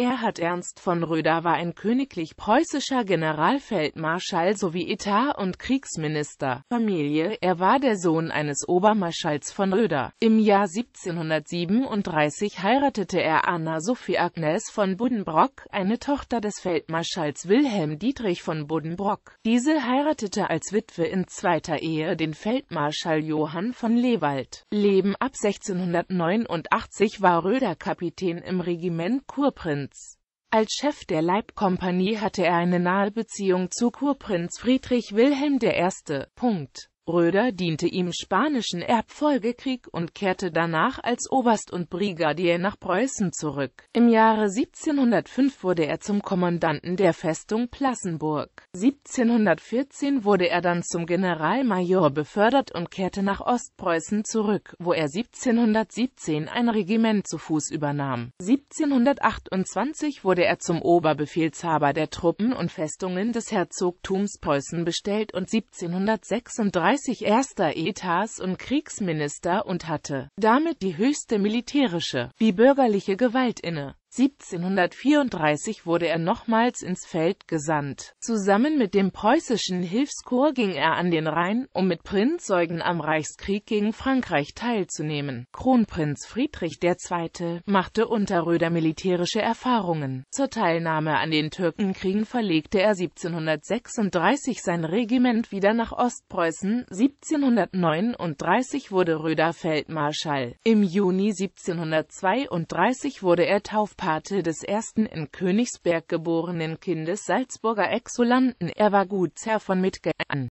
Erhard Ernst von Röder war ein königlich preußischer Generalfeldmarschall sowie Etat- und Kriegsminister. Familie Er war der Sohn eines Obermarschalls von Röder. Im Jahr 1737 heiratete er Anna Sophie Agnes von Buddenbrock, eine Tochter des Feldmarschalls Wilhelm Dietrich von Buddenbrock. Diese heiratete als Witwe in zweiter Ehe den Feldmarschall Johann von Lewald. Leben ab 1689 war Röder Kapitän im Regiment Kurprinz. Deutschlands. Als Chef der Leibkompanie hatte er eine nahe Beziehung zu Kurprinz Friedrich Wilhelm I. Punkt. Röder diente im Spanischen Erbfolgekrieg und kehrte danach als Oberst und Brigadier nach Preußen zurück. Im Jahre 1705 wurde er zum Kommandanten der Festung Plassenburg. 1714 wurde er dann zum Generalmajor befördert und kehrte nach Ostpreußen zurück, wo er 1717 ein Regiment zu Fuß übernahm. 1728 wurde er zum Oberbefehlshaber der Truppen und Festungen des Herzogtums Preußen bestellt und 1736 30 erster Etats und Kriegsminister und hatte damit die höchste militärische wie bürgerliche Gewalt inne. 1734 wurde er nochmals ins Feld gesandt. Zusammen mit dem preußischen Hilfskorps ging er an den Rhein, um mit Prinz Eugen am Reichskrieg gegen Frankreich teilzunehmen. Kronprinz Friedrich II. machte unter Röder militärische Erfahrungen. Zur Teilnahme an den Türkenkriegen verlegte er 1736 sein Regiment wieder nach Ostpreußen, 1739 wurde Röder Feldmarschall. Im Juni 1732 wurde er Taufpate Pate des ersten in Königsberg geborenen Kindes Salzburger Exulanten, er war Gutsherr von Mitge an